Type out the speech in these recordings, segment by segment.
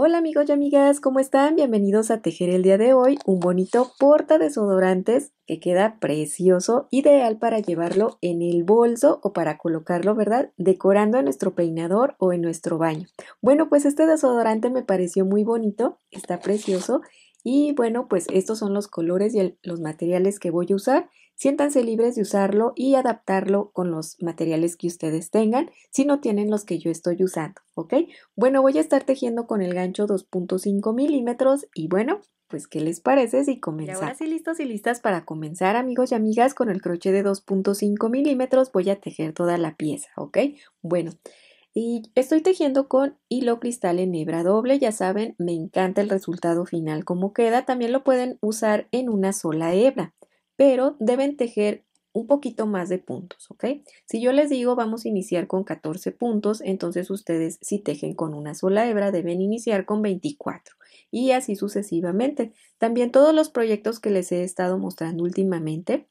Hola amigos y amigas, ¿cómo están? Bienvenidos a tejer el día de hoy un bonito porta desodorantes que queda precioso, ideal para llevarlo en el bolso o para colocarlo, ¿verdad? Decorando en nuestro peinador o en nuestro baño. Bueno, pues este desodorante me pareció muy bonito, está precioso y bueno, pues estos son los colores y los materiales que voy a usar siéntanse libres de usarlo y adaptarlo con los materiales que ustedes tengan, si no tienen los que yo estoy usando, ¿ok? Bueno, voy a estar tejiendo con el gancho 2.5 milímetros y bueno, pues qué les parece si comenzamos. Ahora sí listos y listas para comenzar amigos y amigas con el crochet de 2.5 milímetros voy a tejer toda la pieza, ¿ok? Bueno, y estoy tejiendo con hilo cristal en hebra doble, ya saben, me encanta el resultado final como queda, también lo pueden usar en una sola hebra pero deben tejer un poquito más de puntos, ¿ok? Si yo les digo vamos a iniciar con 14 puntos, entonces ustedes si tejen con una sola hebra deben iniciar con 24 y así sucesivamente. También todos los proyectos que les he estado mostrando últimamente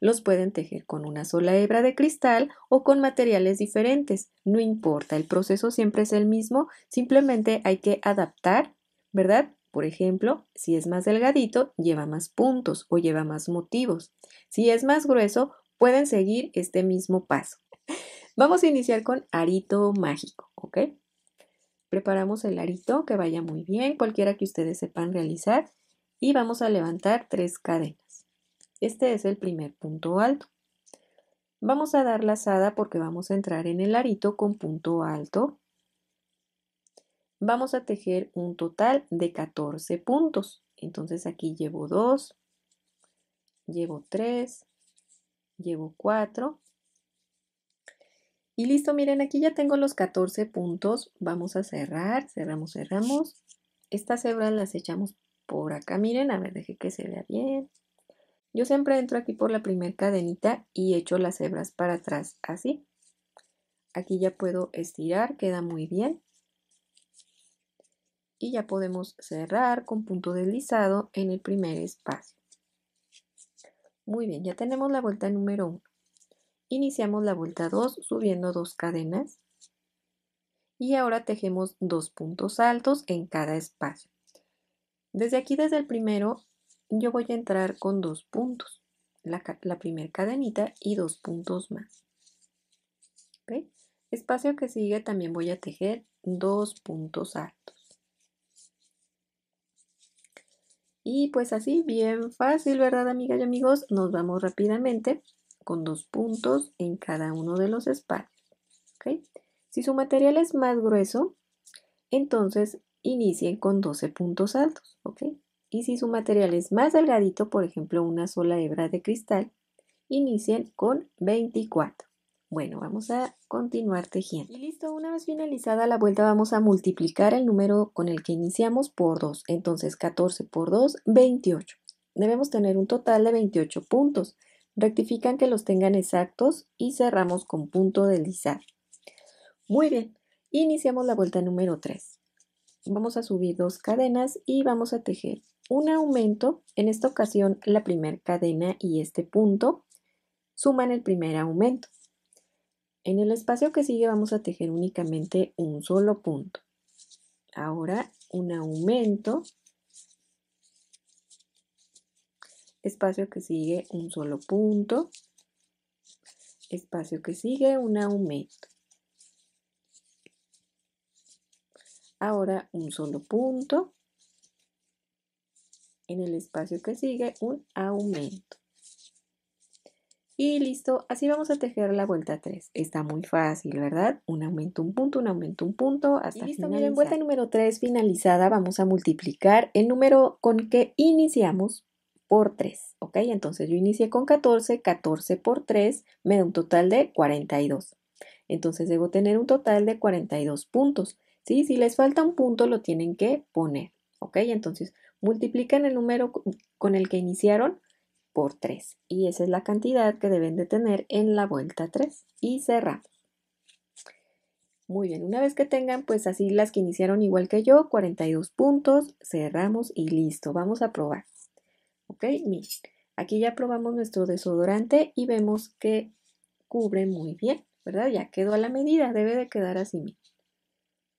los pueden tejer con una sola hebra de cristal o con materiales diferentes, no importa, el proceso siempre es el mismo, simplemente hay que adaptar, ¿verdad? Por ejemplo, si es más delgadito, lleva más puntos o lleva más motivos. Si es más grueso, pueden seguir este mismo paso. Vamos a iniciar con arito mágico, ¿ok? Preparamos el arito que vaya muy bien, cualquiera que ustedes sepan realizar, y vamos a levantar tres cadenas. Este es el primer punto alto. Vamos a dar lazada porque vamos a entrar en el arito con punto alto vamos a tejer un total de 14 puntos. Entonces aquí llevo 2, llevo 3, llevo 4. Y listo, miren, aquí ya tengo los 14 puntos. Vamos a cerrar, cerramos, cerramos. Estas hebras las echamos por acá, miren, a ver, deje que se vea bien. Yo siempre entro aquí por la primera cadenita y echo las hebras para atrás, así. Aquí ya puedo estirar, queda muy bien y ya podemos cerrar con punto deslizado en el primer espacio. Muy bien, ya tenemos la vuelta número 1. Iniciamos la vuelta 2 subiendo dos cadenas y ahora tejemos dos puntos altos en cada espacio. Desde aquí, desde el primero, yo voy a entrar con dos puntos, la, primera cadenita y dos puntos más. Espacio que sigue también voy a tejer dos puntos altos. Y pues así, bien fácil, ¿verdad, amigas y amigos? Nos vamos rápidamente con dos puntos en cada uno de los espacios. Si su material es más grueso, entonces inicien con 12 puntos altos. ¿okay? Y si su material es más delgadito, por ejemplo, una sola hebra de cristal, inicien con 24. Bueno, vamos a continuar tejiendo. Y listo, una vez finalizada la vuelta vamos a multiplicar el número con el que iniciamos por 2. Entonces 14 por 2, 28. Debemos tener un total de 28 puntos. Rectifican que los tengan exactos y cerramos con punto de lizar. Muy bien, iniciamos la vuelta número 3. Vamos a subir dos cadenas y vamos a tejer un aumento. En esta ocasión la primera cadena y este punto suman el primer aumento. En el espacio que sigue vamos a tejer únicamente un solo punto. Ahora un aumento. Espacio que sigue un solo punto. Espacio que sigue un aumento. Ahora un solo punto. En el espacio que sigue un aumento. Y listo, así vamos a tejer la vuelta 3. Está muy fácil, ¿verdad? Un aumento, un punto, un aumento, un punto, hasta y listo, vuelta número 3 finalizada, vamos a multiplicar el número con que iniciamos por 3, ¿ok? Entonces yo inicié con 14, 14 por 3 me da un total de 42. Entonces debo tener un total de 42 puntos, ¿sí? Si les falta un punto lo tienen que poner, ¿ok? Entonces multiplican el número con el que iniciaron por 3. Y esa es la cantidad que deben de tener en la vuelta 3. Y cerramos. Muy bien, una vez que tengan pues así las que iniciaron igual que yo, 42 puntos, cerramos y listo, vamos a probar. Ok, miren, aquí ya probamos nuestro desodorante y vemos que cubre muy bien, ¿verdad? Ya quedó a la medida, debe de quedar así,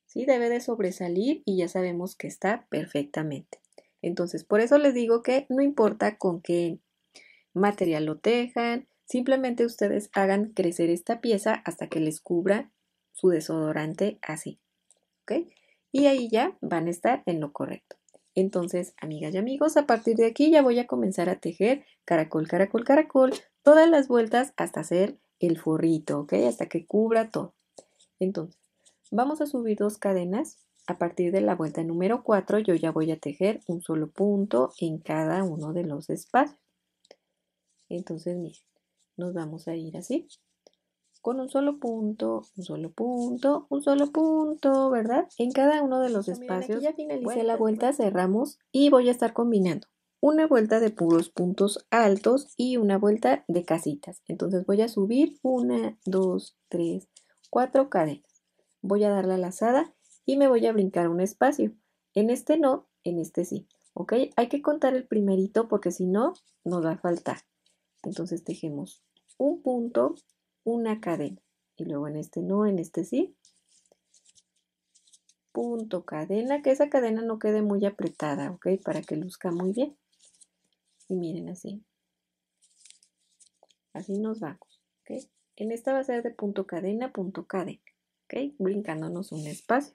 Sí, debe de sobresalir y ya sabemos que está perfectamente. Entonces, por eso les digo que no importa con qué material lo tejan, simplemente ustedes hagan crecer esta pieza hasta que les cubra su desodorante así. ¿Ok? Y ahí ya van a estar en lo correcto. Entonces, amigas y amigos, a partir de aquí ya voy a comenzar a tejer caracol, caracol, caracol, todas las vueltas hasta hacer el forrito, ¿ok? Hasta que cubra todo. Entonces, vamos a subir dos cadenas. A partir de la vuelta número 4 yo ya voy a tejer un solo punto en cada uno de los espacios. Entonces, miren, nos vamos a ir así. Con un solo punto, un solo punto, un solo punto, ¿verdad? En cada uno de los ah, espacios. ya finalicé la vuelta, cerramos y voy a estar combinando una vuelta de puros puntos altos y una vuelta de casitas. Entonces voy a subir una, dos, tres, cuatro cadenas. Voy a dar la lazada y me voy a brincar un espacio. En este no, en este sí. ¿Ok? Hay que contar el primerito porque si no, nos va a faltar. Entonces tejemos un punto, una cadena. Y luego en este no, en este sí. Punto, cadena, que esa cadena no quede muy apretada, ¿ok? Para que luzca muy bien. Y miren así. Así nos vamos, ¿ok? En esta va a ser de punto cadena, punto cadena, ¿ok? Brincándonos un espacio.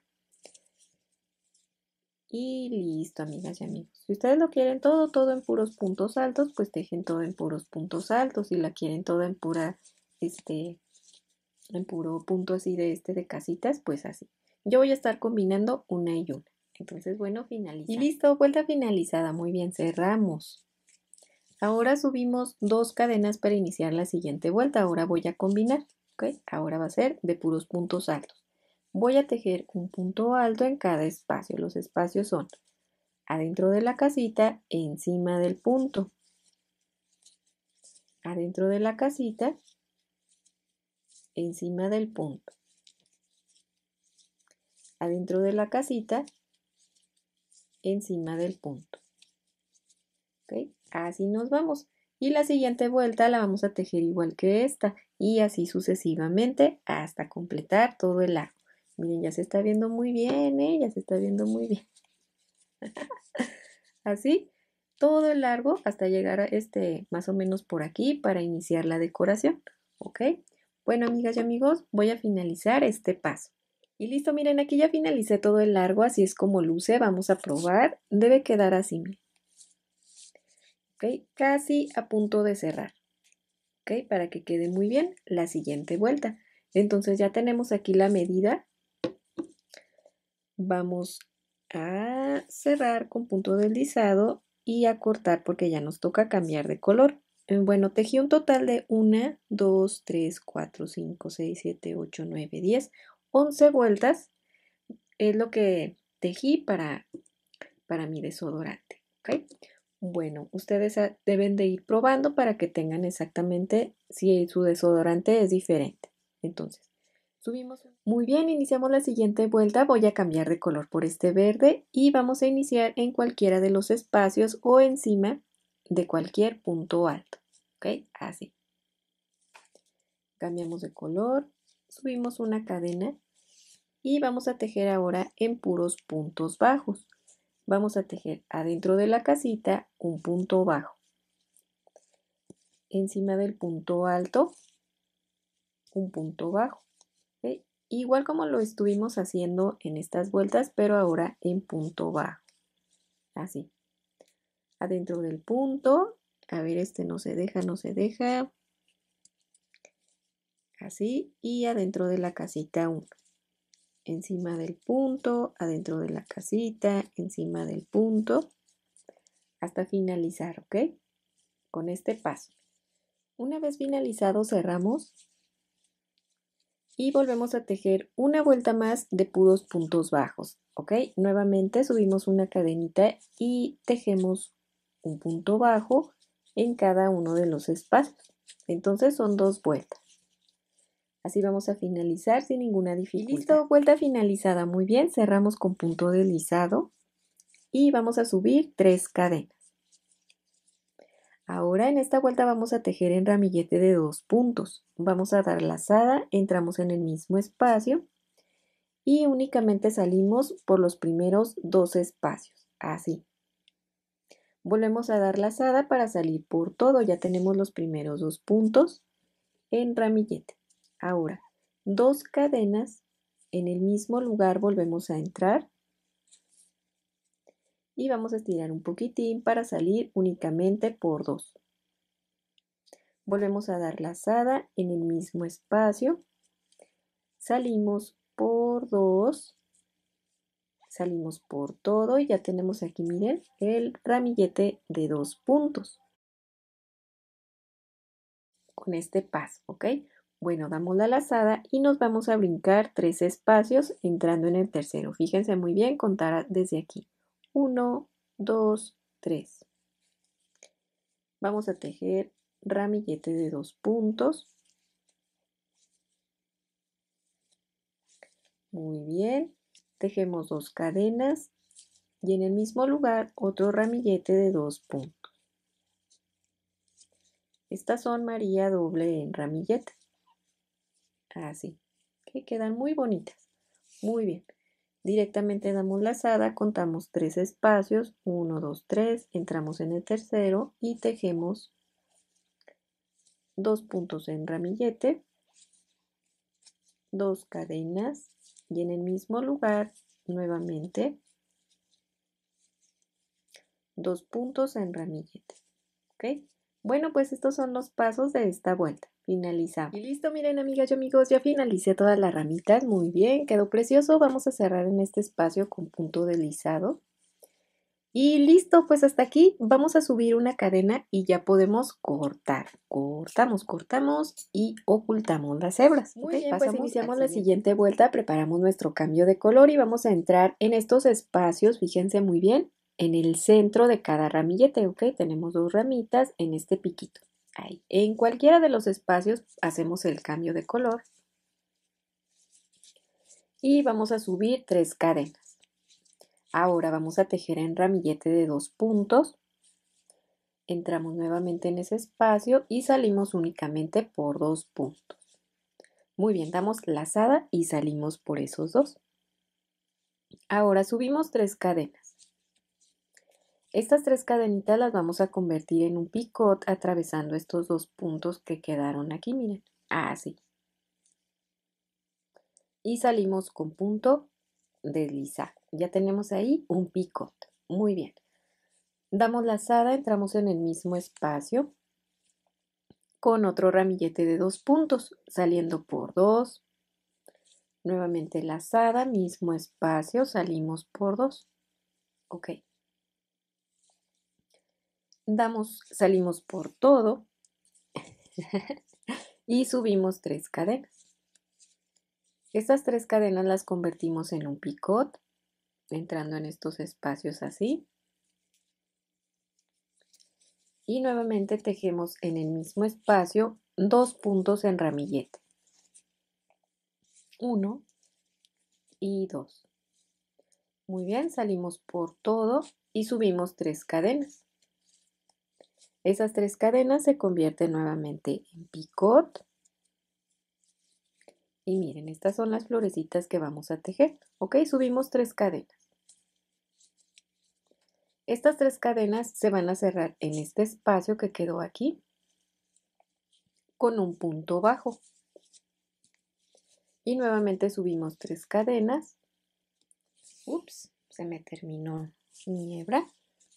Y listo, amigas y amigos. Si ustedes lo quieren todo, todo en puros puntos altos, pues tejen todo en puros puntos altos. Si la quieren todo en pura, este, en puro punto así de este de casitas, pues así. Yo voy a estar combinando una y una. Entonces, bueno, finaliza. Y listo, vuelta finalizada. Muy bien, cerramos. Ahora subimos dos cadenas para iniciar la siguiente vuelta. Ahora voy a combinar. ¿ok? Ahora va a ser de puros puntos altos. Voy a tejer un punto alto en cada espacio. Los espacios son adentro de la casita, encima del punto. Adentro de la casita, encima del punto. Adentro de la casita, encima del punto. Así nos vamos. Y la siguiente vuelta la vamos a tejer igual que esta y así sucesivamente hasta completar todo el arco. Miren, ya se está viendo muy bien, ¿eh? Ya se está viendo muy bien. Así, todo el largo hasta llegar a este, más o menos por aquí para iniciar la decoración, ¿ok? Bueno, amigas y amigos, voy a finalizar este paso. Y listo, miren, aquí ya finalicé todo el largo, así es como luce, vamos a probar. Debe quedar así, ¿Ok? Casi a punto de cerrar. ¿Ok? Para que quede muy bien la siguiente vuelta. Entonces ya tenemos aquí la medida vamos a cerrar con punto deslizado y a cortar porque ya nos toca cambiar de color. Eh, bueno, tejí un total de 1, 2, 3, 4, 5, 6, 7, 8, 9, 10, 11 vueltas. Es lo que tejí para, para mi desodorante. ¿okay? Bueno, ustedes deben de ir probando para que tengan exactamente si su desodorante es diferente. Entonces, muy bien, iniciamos la siguiente vuelta. Voy a cambiar de color por este verde y vamos a iniciar en cualquiera de los espacios o encima de cualquier punto alto. ¿Ok? Así. Cambiamos de color, subimos una cadena y vamos a tejer ahora en puros puntos bajos. Vamos a tejer adentro de la casita un punto bajo. Encima del punto alto, un punto bajo igual como lo estuvimos haciendo en estas vueltas, pero ahora en punto bajo. Así. Adentro del punto. A ver, este no se deja, no se deja. Así. Y adentro de la casita 1. Encima del punto, adentro de la casita, encima del punto. Hasta finalizar, ¿ok? Con este paso. Una vez finalizado cerramos y volvemos a tejer una vuelta más de puros puntos bajos, ¿ok? Nuevamente subimos una cadenita y tejemos un punto bajo en cada uno de los espacios. Entonces son dos vueltas. Así vamos a finalizar sin ninguna dificultad. vuelta finalizada. Muy bien, cerramos con punto deslizado y vamos a subir tres cadenas. Ahora en esta vuelta vamos a tejer en ramillete de dos puntos. Vamos a dar lazada, entramos en el mismo espacio y únicamente salimos por los primeros dos espacios, así. Volvemos a dar lazada para salir por todo, ya tenemos los primeros dos puntos en ramillete. Ahora, dos cadenas en el mismo lugar volvemos a entrar y vamos a estirar un poquitín para salir únicamente por dos. Volvemos a dar lazada en el mismo espacio. Salimos por dos. Salimos por todo y ya tenemos aquí, miren, el ramillete de dos puntos. Con este paso, ¿ok? Bueno, damos la lazada y nos vamos a brincar tres espacios entrando en el tercero. Fíjense muy bien, contará desde aquí. 1, 2, 3. Vamos a tejer ramillete de dos puntos. Muy bien. Tejemos dos cadenas y en el mismo lugar otro ramillete de dos puntos. Estas son María doble en ramillete. Así, que quedan muy bonitas. Muy bien. Directamente damos la lazada, contamos tres espacios, 1, 2, 3, entramos en el tercero y tejemos dos puntos en ramillete, dos cadenas y en el mismo lugar nuevamente dos puntos en ramillete. Bueno, pues estos son los pasos de esta vuelta finalizamos. Y listo, miren amigas y amigos, ya finalicé todas las ramitas, muy bien, quedó precioso. Vamos a cerrar en este espacio con punto deslizado. Y listo, pues hasta aquí vamos a subir una cadena y ya podemos cortar. Cortamos, cortamos y ocultamos las hebras. Muy bien, pues, iniciamos la siguiente vuelta, preparamos nuestro cambio de color y vamos a entrar en estos espacios, fíjense muy bien, en el centro de cada ramillete, ok, tenemos dos ramitas en este piquito. En cualquiera de los espacios hacemos el cambio de color y vamos a subir tres cadenas. Ahora vamos a tejer en ramillete de dos puntos. Entramos nuevamente en ese espacio y salimos únicamente por dos puntos. Muy bien, damos lazada y salimos por esos dos. Ahora subimos tres cadenas. Estas tres cadenitas las vamos a convertir en un picot atravesando estos dos puntos que quedaron aquí, miren, así. Y salimos con punto, lisa Ya tenemos ahí un picot. Muy bien. Damos lazada, entramos en el mismo espacio con otro ramillete de dos puntos, saliendo por dos. Nuevamente lazada, mismo espacio, salimos por dos. Ok damos, salimos por todo y subimos tres cadenas. Estas tres cadenas las convertimos en un picot, entrando en estos espacios así. Y nuevamente tejemos en el mismo espacio dos puntos en ramillete. Uno y dos. Muy bien, salimos por todo y subimos tres cadenas. Esas tres cadenas se convierten nuevamente en picot. Y miren, estas son las florecitas que vamos a tejer. Ok, subimos tres cadenas. Estas tres cadenas se van a cerrar en este espacio que quedó aquí con un punto bajo. Y nuevamente subimos tres cadenas. Ups, se me terminó mi hebra.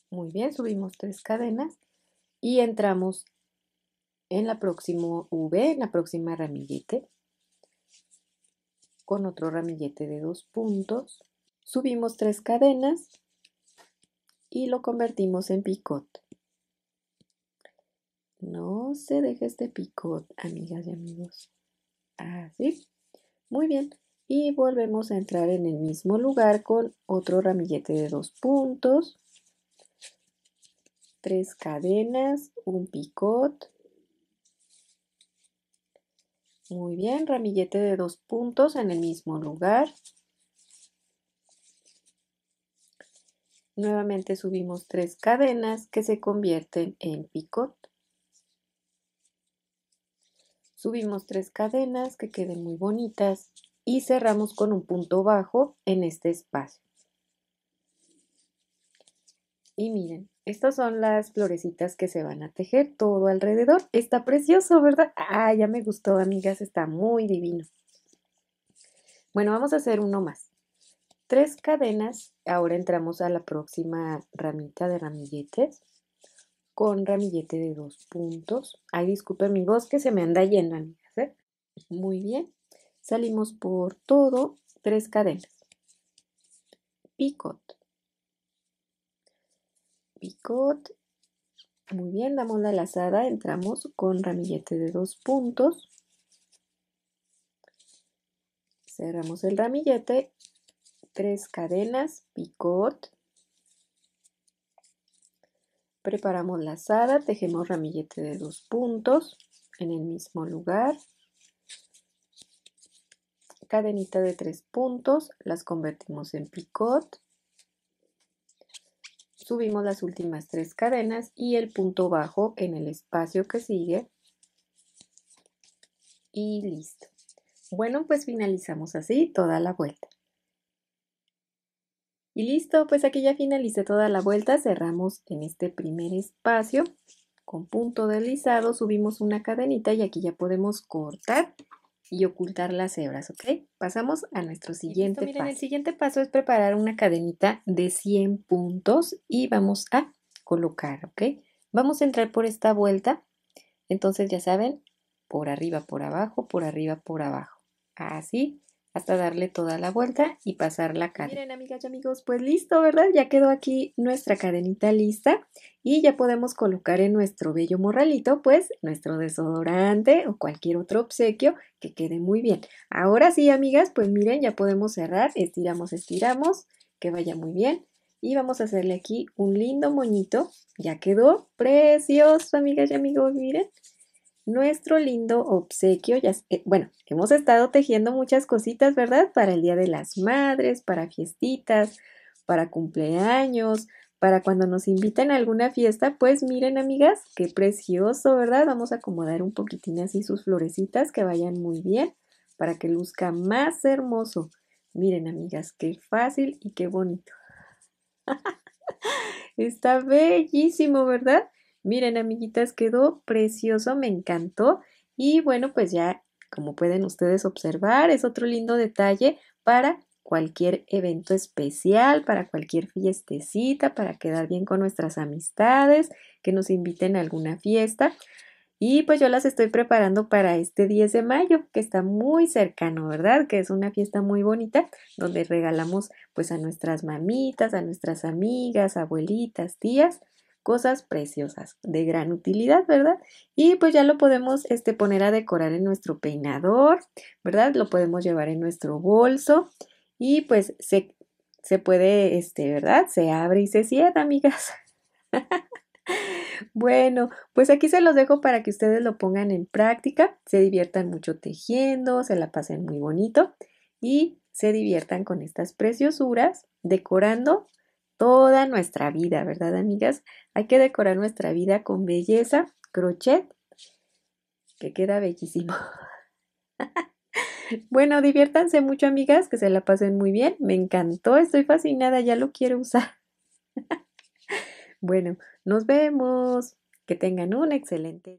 Muy bien, subimos tres cadenas y entramos en la próxima V, en la próxima ramillete, con otro ramillete de dos puntos, subimos tres cadenas y lo convertimos en picot. No se deje este picot, amigas y amigos. Así. Muy bien. Y volvemos a entrar en el mismo lugar con otro ramillete de dos puntos tres cadenas, un picot. Muy bien, ramillete de dos puntos en el mismo lugar. Nuevamente subimos tres cadenas que se convierten en picot. Subimos tres cadenas que queden muy bonitas y cerramos con un punto bajo en este espacio. Y miren, estas son las florecitas que se van a tejer todo alrededor. Está precioso, ¿verdad? Ah, ya me gustó, amigas, está muy divino. Bueno, vamos a hacer uno más. Tres cadenas. Ahora entramos a la próxima ramita de ramilletes con ramillete de dos puntos. Ay, disculpen mi voz que se me anda yendo, amigas. ¿eh? Muy bien. Salimos por todo tres cadenas. Picot picot. Muy bien, damos la lazada, entramos con ramillete de dos puntos. Cerramos el ramillete, tres cadenas, picot. Preparamos la lazada, tejemos ramillete de dos puntos en el mismo lugar. Cadenita de tres puntos, las convertimos en picot subimos las últimas tres cadenas y el punto bajo en el espacio que sigue y listo. Bueno, pues finalizamos así toda la vuelta. Y listo, pues aquí ya finalicé toda la vuelta, cerramos en este primer espacio con punto deslizado, subimos una cadenita y aquí ya podemos cortar y ocultar las hebras, ¿ok? Pasamos a nuestro siguiente paso. El siguiente paso es preparar una cadenita de 100 puntos y vamos a colocar, ¿ok? Vamos a entrar por esta vuelta, entonces ya saben, por arriba, por abajo, por arriba, por abajo, así hasta darle toda la vuelta y pasar la cadena. Miren amigas y amigos, pues listo, ¿verdad? Ya quedó aquí nuestra cadenita lista y ya podemos colocar en nuestro bello morralito pues nuestro desodorante o cualquier otro obsequio que quede muy bien. Ahora sí, amigas, pues miren, ya podemos cerrar, estiramos, estiramos, que vaya muy bien. Y vamos a hacerle aquí un lindo moñito. Ya quedó precioso, amigas y amigos, miren nuestro lindo obsequio. Ya, eh, bueno, hemos estado tejiendo muchas cositas, ¿verdad? Para el Día de las Madres, para fiestitas, para cumpleaños, para cuando nos inviten a alguna fiesta, pues miren amigas, qué precioso, ¿verdad? Vamos a acomodar un poquitín así sus florecitas que vayan muy bien para que luzca más hermoso. Miren amigas, qué fácil y qué bonito. Está bellísimo, ¿verdad? Miren, amiguitas, quedó precioso, me encantó. Y bueno, pues ya, como pueden ustedes observar, es otro lindo detalle para cualquier evento especial, para cualquier fiestecita, para quedar bien con nuestras amistades, que nos inviten a alguna fiesta. Y pues yo las estoy preparando para este 10 de mayo, que está muy cercano, ¿verdad? Que es una fiesta muy bonita, donde regalamos pues a nuestras mamitas, a nuestras amigas, abuelitas, tías, cosas preciosas, de gran utilidad, ¿verdad? Y pues ya lo podemos este, poner a decorar en nuestro peinador, ¿verdad? Lo podemos llevar en nuestro bolso y pues se, se puede, este, ¿verdad? Se abre y se cierra, amigas. Bueno, pues aquí se los dejo para que ustedes lo pongan en práctica, se diviertan mucho tejiendo, se la pasen muy bonito y se diviertan con estas preciosuras, decorando toda nuestra vida, ¿verdad, amigas? Hay que decorar nuestra vida con belleza, crochet, que queda bellísimo. bueno, diviértanse mucho, amigas, que se la pasen muy bien. Me encantó, estoy fascinada, ya lo quiero usar. bueno, nos vemos. Que tengan un excelente